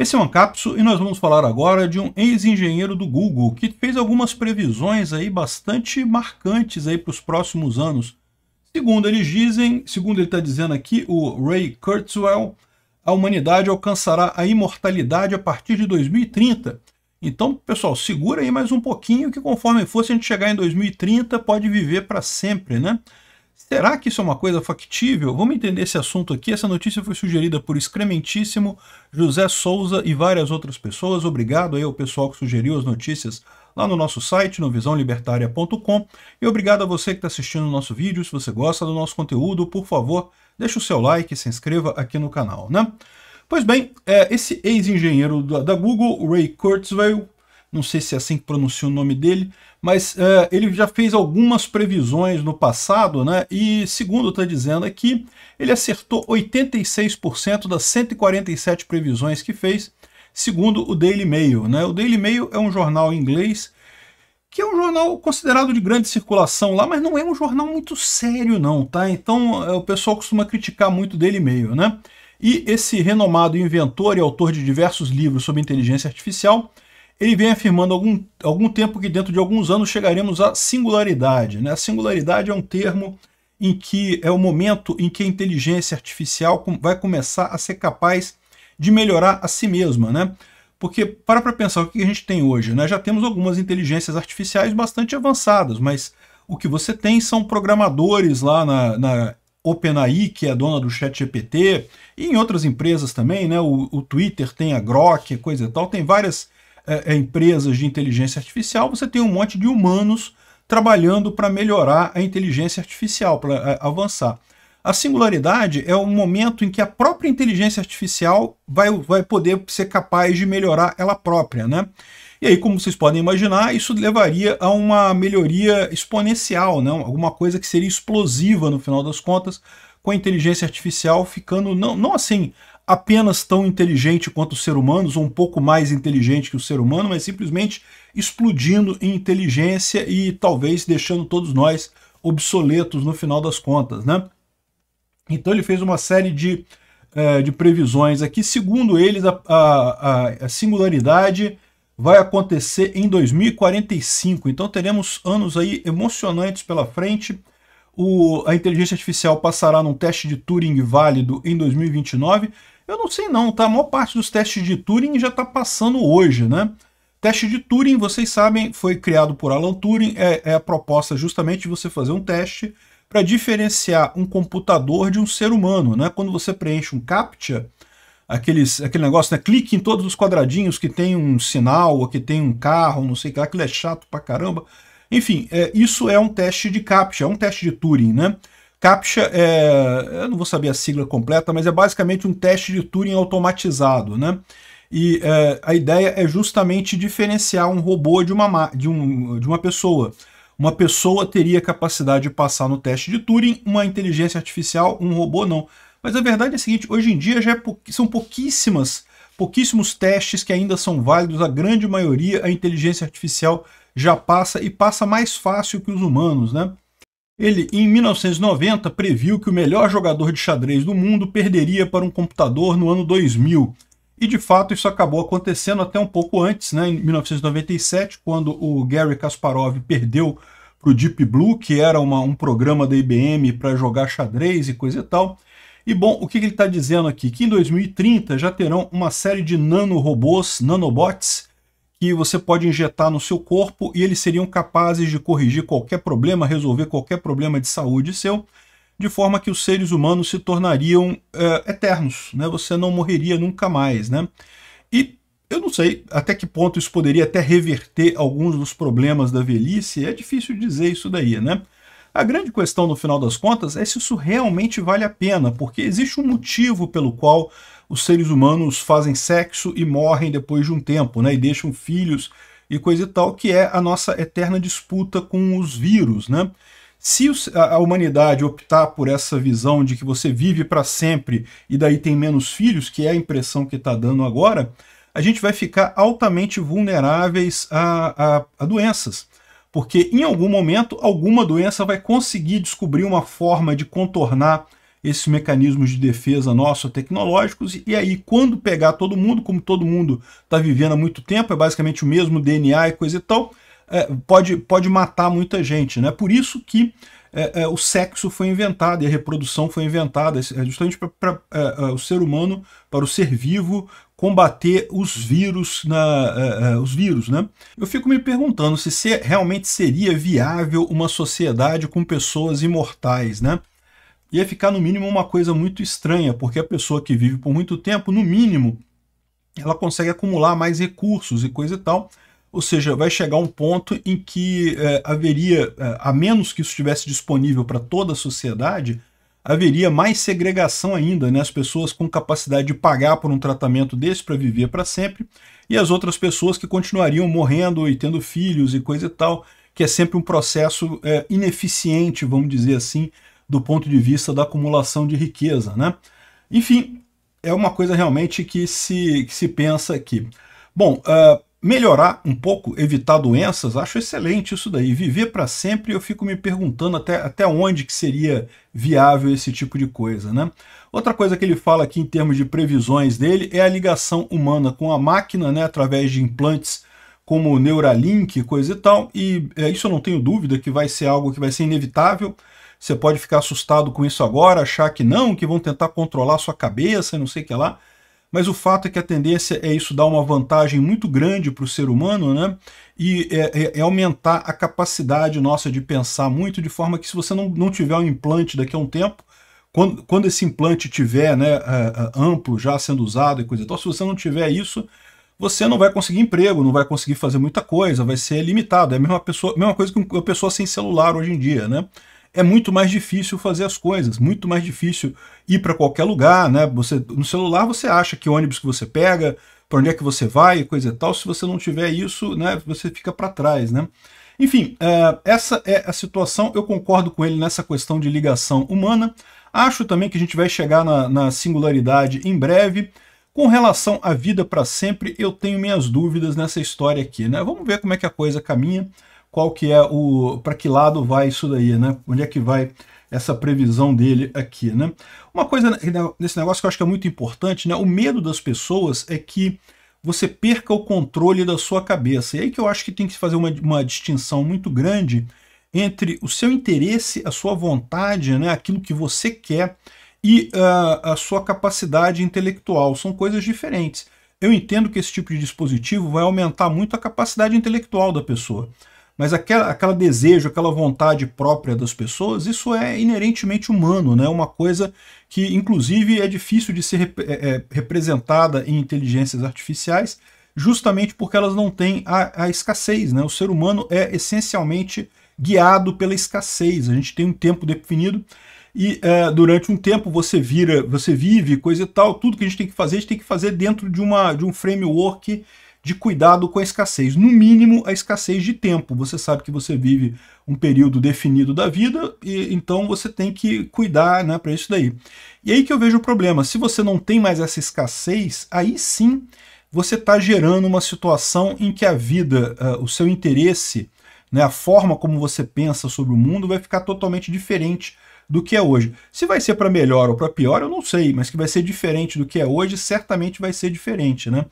Esse é o Ancapso e nós vamos falar agora de um ex-engenheiro do Google que fez algumas previsões aí bastante marcantes aí para os próximos anos. Segundo eles dizem, segundo ele está dizendo aqui, o Ray Kurzweil, a humanidade alcançará a imortalidade a partir de 2030. Então, pessoal, segura aí mais um pouquinho que conforme for, se a gente chegar em 2030, pode viver para sempre, né? Será que isso é uma coisa factível? Vamos entender esse assunto aqui. Essa notícia foi sugerida por excrementíssimo José Souza e várias outras pessoas. Obrigado aí ao pessoal que sugeriu as notícias lá no nosso site, no VisãoLibertária.com. E obrigado a você que está assistindo o nosso vídeo. Se você gosta do nosso conteúdo, por favor, deixa o seu like e se inscreva aqui no canal, né? Pois bem, é, esse ex-engenheiro da Google, Ray Kurzweil, não sei se é assim que pronuncia o nome dele, mas é, ele já fez algumas previsões no passado, né? E segundo está dizendo aqui, ele acertou 86% das 147 previsões que fez, segundo o Daily Mail. Né? O Daily Mail é um jornal inglês que é um jornal considerado de grande circulação lá, mas não é um jornal muito sério não, tá? Então é, o pessoal costuma criticar muito o Daily Mail, né? E esse renomado inventor e autor de diversos livros sobre inteligência artificial ele vem afirmando algum, algum tempo que dentro de alguns anos chegaremos à singularidade. Né? A singularidade é um termo em que é o momento em que a inteligência artificial vai começar a ser capaz de melhorar a si mesma, né? Porque para para pensar o que a gente tem hoje, né? Já temos algumas inteligências artificiais bastante avançadas, mas o que você tem são programadores lá na, na OpenAI, que é a dona do ChatGPT, e em outras empresas também, né? O, o Twitter tem a Grok, coisa e tal, tem várias é, é, empresas de inteligência artificial, você tem um monte de humanos trabalhando para melhorar a inteligência artificial, para é, avançar. A singularidade é o momento em que a própria inteligência artificial vai, vai poder ser capaz de melhorar ela própria, né? E aí, como vocês podem imaginar, isso levaria a uma melhoria exponencial, né? alguma coisa que seria explosiva no final das contas, com a inteligência artificial ficando, não, não assim, apenas tão inteligente quanto os seres humanos, ou um pouco mais inteligente que o ser humano, mas simplesmente explodindo em inteligência e talvez deixando todos nós obsoletos no final das contas, né? Então ele fez uma série de, eh, de previsões aqui. Segundo eles, a, a, a singularidade vai acontecer em 2045. Então teremos anos aí emocionantes pela frente. O, a inteligência artificial passará num teste de Turing válido em 2029 eu não sei não, tá? A maior parte dos testes de Turing já está passando hoje, né? Teste de Turing, vocês sabem, foi criado por Alan Turing, é, é a proposta justamente de você fazer um teste para diferenciar um computador de um ser humano, né? Quando você preenche um CAPTCHA, aqueles, aquele negócio, né? Clique em todos os quadradinhos que tem um sinal, ou que tem um carro, não sei o que lá, aquilo é chato pra caramba. Enfim, é, isso é um teste de CAPTCHA, é um teste de Turing, né? CAPTCHA é, eu não vou saber a sigla completa, mas é basicamente um teste de Turing automatizado, né? E é, a ideia é justamente diferenciar um robô de uma, de, um, de uma pessoa. Uma pessoa teria capacidade de passar no teste de Turing, uma inteligência artificial, um robô não. Mas a verdade é a seguinte, hoje em dia já é pou, são pouquíssimas, pouquíssimos testes que ainda são válidos, a grande maioria a inteligência artificial já passa e passa mais fácil que os humanos, né? Ele, em 1990, previu que o melhor jogador de xadrez do mundo perderia para um computador no ano 2000. E, de fato, isso acabou acontecendo até um pouco antes, né, em 1997, quando o Gary Kasparov perdeu para o Deep Blue, que era uma, um programa da IBM para jogar xadrez e coisa e tal. E, bom, o que, que ele está dizendo aqui? Que em 2030 já terão uma série de nanorobôs, nanobots, que você pode injetar no seu corpo e eles seriam capazes de corrigir qualquer problema, resolver qualquer problema de saúde seu, de forma que os seres humanos se tornariam é, eternos, né? Você não morreria nunca mais, né? E eu não sei até que ponto isso poderia até reverter alguns dos problemas da velhice, é difícil dizer isso daí, né? A grande questão no final das contas é se isso realmente vale a pena, porque existe um motivo pelo qual os seres humanos fazem sexo e morrem depois de um tempo, né? E deixam filhos e coisa e tal, que é a nossa eterna disputa com os vírus, né? Se a humanidade optar por essa visão de que você vive para sempre e daí tem menos filhos, que é a impressão que está dando agora, a gente vai ficar altamente vulneráveis a, a, a doenças porque em algum momento alguma doença vai conseguir descobrir uma forma de contornar esses mecanismos de defesa nosso tecnológicos e aí quando pegar todo mundo, como todo mundo está vivendo há muito tempo, é basicamente o mesmo DNA e coisa e tal, é, pode, pode matar muita gente. Né? Por isso que é, é, o sexo foi inventado e a reprodução foi inventada, é, justamente para é, é, o ser humano, para o ser vivo, combater os vírus, na, os vírus, né? Eu fico me perguntando se, se realmente seria viável uma sociedade com pessoas imortais, né? ia ficar no mínimo uma coisa muito estranha, porque a pessoa que vive por muito tempo, no mínimo, ela consegue acumular mais recursos e coisa e tal, ou seja, vai chegar um ponto em que eh, haveria, eh, a menos que isso estivesse disponível para toda a sociedade, haveria mais segregação ainda, né? as pessoas com capacidade de pagar por um tratamento desse para viver para sempre, e as outras pessoas que continuariam morrendo e tendo filhos e coisa e tal, que é sempre um processo eh, ineficiente, vamos dizer assim, do ponto de vista da acumulação de riqueza. Né? Enfim, é uma coisa realmente que se, que se pensa aqui. Bom, uh, melhorar um pouco, evitar doenças, acho excelente isso daí. Viver para sempre, eu fico me perguntando até, até onde que seria viável esse tipo de coisa, né? Outra coisa que ele fala aqui em termos de previsões dele é a ligação humana com a máquina, né, através de implantes como Neuralink, coisa e tal, e é, isso eu não tenho dúvida que vai ser algo que vai ser inevitável, você pode ficar assustado com isso agora, achar que não, que vão tentar controlar sua cabeça e não sei o que lá. Mas o fato é que a tendência é isso dar uma vantagem muito grande para o ser humano, né? E é, é, é, aumentar a capacidade nossa de pensar muito, de forma que se você não, não tiver um implante daqui a um tempo, quando, quando esse implante tiver né, é, é, amplo já sendo usado e coisa e então, tal, se você não tiver isso, você não vai conseguir emprego, não vai conseguir fazer muita coisa, vai ser limitado. É a mesma, pessoa, mesma coisa que uma pessoa sem celular hoje em dia, né? é muito mais difícil fazer as coisas, muito mais difícil ir para qualquer lugar, né? Você, no celular você acha que ônibus que você pega, para onde é que você vai, coisa e tal. Se você não tiver isso, né, você fica para trás, né? Enfim, é, essa é a situação. Eu concordo com ele nessa questão de ligação humana. Acho também que a gente vai chegar na, na singularidade em breve. Com relação à vida para sempre, eu tenho minhas dúvidas nessa história aqui, né? Vamos ver como é que a coisa caminha qual que é o para que lado vai isso daí, né? Onde é que vai essa previsão dele aqui, né? Uma coisa nesse negócio que eu acho que é muito importante, né? O medo das pessoas é que você perca o controle da sua cabeça. E aí que eu acho que tem que fazer uma, uma distinção muito grande entre o seu interesse, a sua vontade, né, aquilo que você quer e uh, a sua capacidade intelectual. São coisas diferentes. Eu entendo que esse tipo de dispositivo vai aumentar muito a capacidade intelectual da pessoa. Mas aquela, aquela desejo, aquela vontade própria das pessoas, isso é inerentemente humano, né? uma coisa que, inclusive, é difícil de ser rep é, é, representada em inteligências artificiais, justamente porque elas não têm a, a escassez. Né? O ser humano é essencialmente guiado pela escassez. A gente tem um tempo definido e é, durante um tempo você vira, você vive, coisa e tal, tudo que a gente tem que fazer, a gente tem que fazer dentro de, uma, de um framework de cuidado com a escassez, no mínimo a escassez de tempo. Você sabe que você vive um período definido da vida, e então você tem que cuidar né, para isso daí. E aí que eu vejo o problema. Se você não tem mais essa escassez, aí sim você está gerando uma situação em que a vida, uh, o seu interesse, né, a forma como você pensa sobre o mundo vai ficar totalmente diferente do que é hoje. Se vai ser para melhor ou para pior, eu não sei, mas que vai ser diferente do que é hoje, certamente vai ser diferente, né?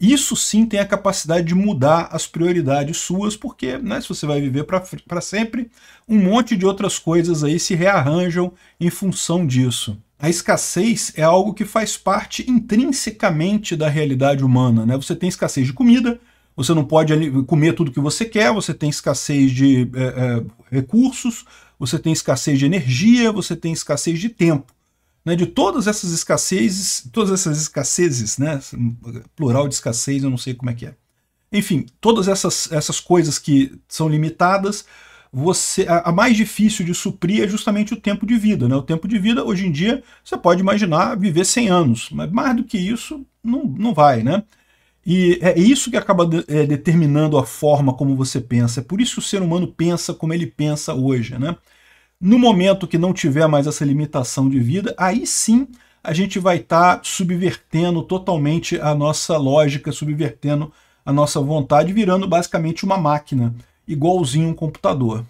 Isso sim tem a capacidade de mudar as prioridades suas, porque né, se você vai viver para sempre, um monte de outras coisas aí se rearranjam em função disso. A escassez é algo que faz parte intrinsecamente da realidade humana. Né? Você tem escassez de comida, você não pode comer tudo que você quer, você tem escassez de é, é, recursos, você tem escassez de energia, você tem escassez de tempo né, de todas essas escassezes, todas essas escassezes, né, plural de escassez, eu não sei como é que é. Enfim, todas essas, essas coisas que são limitadas, você a, a, mais difícil de suprir é justamente o tempo de vida. Né? O tempo de vida, hoje em dia, você pode imaginar viver 100 anos, mas mais do que isso, não, não vai. Né? E é isso que acaba de, é, determinando a forma como você pensa. É por isso que o ser humano pensa como ele pensa hoje. Né? No momento que não tiver mais essa limitação de vida, aí sim a gente vai estar tá subvertendo totalmente a nossa lógica, subvertendo a nossa vontade, virando basicamente uma máquina, igualzinho um computador.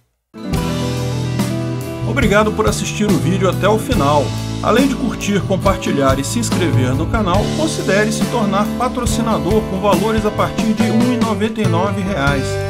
Obrigado por assistir o vídeo até o final. Além de curtir, compartilhar e se inscrever no canal, considere se tornar patrocinador com valores a partir de R$ 1,99